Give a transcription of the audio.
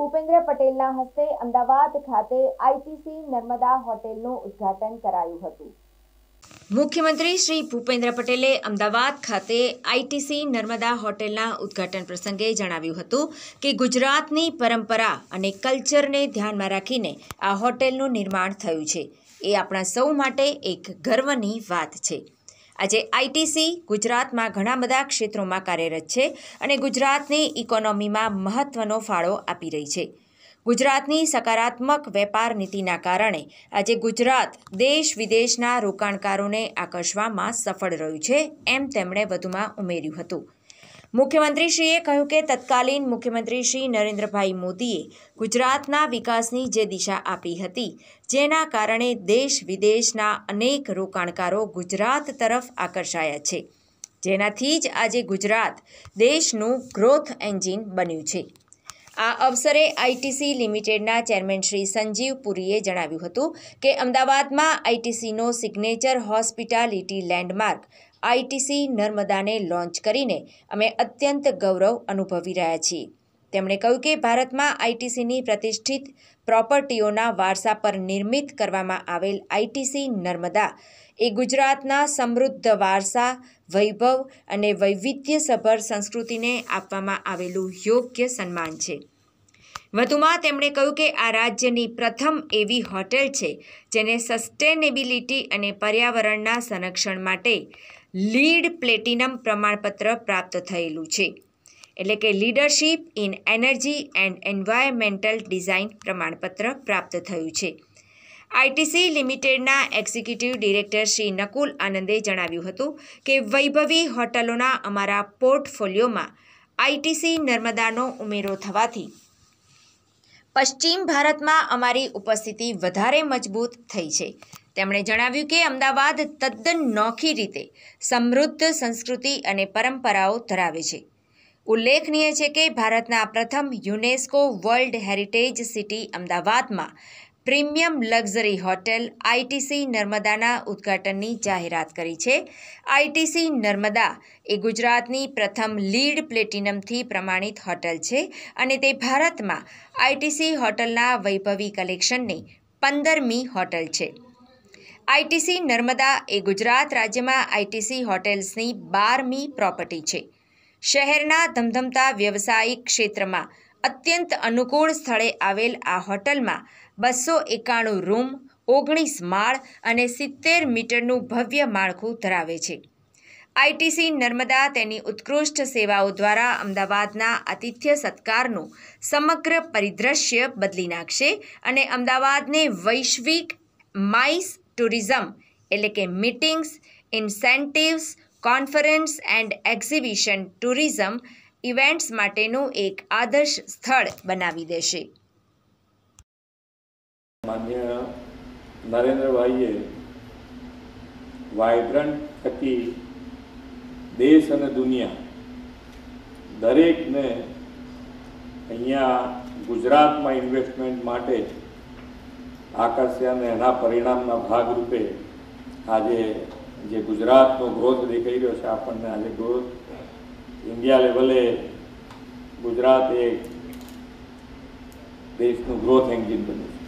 ભૂપેન્દ્ર પટેલના હસ્તે અમદાવાદ ખાતે આઈટીસી નર્મદા હોટેલનું ઉદ્ઘાટન કરાયું હતું મુખ્યમંત્રી શ્રી ભૂપેન્દ્ર પટેલે અમદાવાદ ખાતે આઈટીસી નર્મદા હોટેલના ઉદ્ઘાટન પ્રસંગે જણાવ્યું હતું કે ગુજરાતની પરંપરા અને કલ્ચરને ધ્યાનમાં રાખીને આ હોટેલનું નિર્માણ થયું છે એ આપણા સૌ માટે એક ગર્વની વાત છે આજે આઈટીસી ગુજરાતમાં ઘણા બધા ક્ષેત્રોમાં કાર્યરત છે અને ગુજરાતની ઇકોનોમીમાં મહત્ત્વનો ફાળો આપી રહી છે ગુજરાતની સકારાત્મક વેપાર નીતિના કારણે આજે ગુજરાત દેશ વિદેશના રોકાણકારોને આકર્ષવામાં સફળ રહ્યું છે એમ તેમણે વધુમાં ઉમેર્યું હતું મુખ્યમંત્રીશ્રીએ કહ્યું કે તત્કાલીન મુખ્યમંત્રી શ્રી નરેન્દ્રભાઈ મોદીએ ગુજરાતના વિકાસની જે દિશા આપી હતી જેના કારણે દેશ વિદેશના અનેક રોકાણકારો ગુજરાત તરફ આકર્ષાયા છે જેનાથી જ આજે ગુજરાત દેશનું ગ્રોથ એન્જિન બન્યું છે આ અવસરે આઈટીસી લિમિટેડના ચેરમેન શ્રી સંજીવ પુરીએ જણાવ્યું હતું કે અમદાવાદમાં આઈટીસીનો સિગ્નેચર હોસ્પિટાલિટી લેન્ડમાર્ક આઈટીસી નર્મદાને લોન્ચ કરીને અમે અત્યંત ગૌરવ અનુભવી રહ્યા છીએ તેમણે કહ્યું કે ભારતમાં આઈટીસીની પ્રતિષ્ઠિત પ્રોપર્ટીઓના વારસા પર નિર્મિત કરવામાં આવેલ આઈટીસી નર્મદા એ ગુજરાતના સમૃદ્ધ વારસા વૈભવ અને વૈવિધ્યસભર સંસ્કૃતિને આપવામાં આવેલું યોગ્ય સન્માન છે વધુમાં તેમણે કહ્યું કે આ રાજ્યની પ્રથમ એવી હોટેલ છે જેને સસ્ટેનેબિલિટી અને પર્યાવરણના સંરક્ષણ માટે લીડ પ્લેટિનમ પ્રમાણપત્ર પ્રાપ્ત થયેલું છે એટલે કે leadership in energy and environmental design પ્રમાણપત્ર પ્રાપ્ત થયું છે આઈટીસી લિમિટેડના એક્ઝિક્યુટિવ ડિરેક્ટર શ્રી નકુલ આનંદે જણાવ્યું હતું કે વૈભવી હોટલોના અમારા પોર્ટફોલિયોમાં આઈટીસી નર્મદાનો ઉમેરો થવાથી પશ્ચિમ ભારતમાં અમારી ઉપસ્થિતિ વધારે મજબૂત થઈ છે તેમણે જણાવ્યું કે અમદાવાદ તદ્દન નોખી રીતે સમૃદ્ધ સંસ્કૃતિ અને પરંપરાઓ ધરાવે છે ઉલ્લેખનીય છે કે ભારતના પ્રથમ યુનેસ્કો વર્લ્ડ હેરિટેજ સિટી અમદાવાદમાં પ્રીમિયમ લક્ઝરી હોટેલ આઈટીસી નર્મદાના ઉદ્ઘાટનની જાહેરાત કરી છે આઈટીસી નર્મદા એ ગુજરાતની પ્રથમ લીડ પ્લેટિનમથી પ્રમાણિત હોટેલ છે અને તે ભારતમાં આઈટીસી હોટલના વૈભવી કલેક્શનની પંદરમી હોટેલ છે આઈટીસી નર્મદા એ ગુજરાત રાજ્યમાં આઈટીસી હોટેલ્સની બારમી પ્રોપર્ટી છે શહેરના ધમધમતા વ્યવસાયિક ક્ષેત્રમાં અત્યંત અનુકૂળ સ્થળે આવેલ આ હોટલમાં બસો એકાણું રૂમ ઓગણીસ માળ અને સિત્તેર મીટરનું ભવ્ય માળખું ધરાવે છે આઈટીસી નર્મદા તેની ઉત્કૃષ્ટ સેવાઓ દ્વારા અમદાવાદના આતિથ્ય સત્કારનું સમગ્ર પરિદ્રશ્ય બદલી નાખશે અને અમદાવાદને વૈશ્વિક માઇસ ટુરિઝમ એટલે કે meetings incentives conference and exhibition tourism events માટેનું એક આદર્શ સ્થળ બનાવી દેશે માન્ય નરેન્દ્રભાઈએ વાઇબ્રન્ટ થકી દેશ અને દુનિયા દરેકને અહીંયા ગુજરાતમાં ઇન્વેસ્ટમેન્ટ માટે આકર્ષ્યા અને એના પરિણામના ભાગરૂપે આજે જે ગુજરાતનો ગ્રોથ દેખાઈ રહ્યો છે આપણને આજે ગ્રોથ ઇન્ડિયા લેવલે ગુજરાત એક દેશનું ગ્રોથ એન્જિન બન્યું છે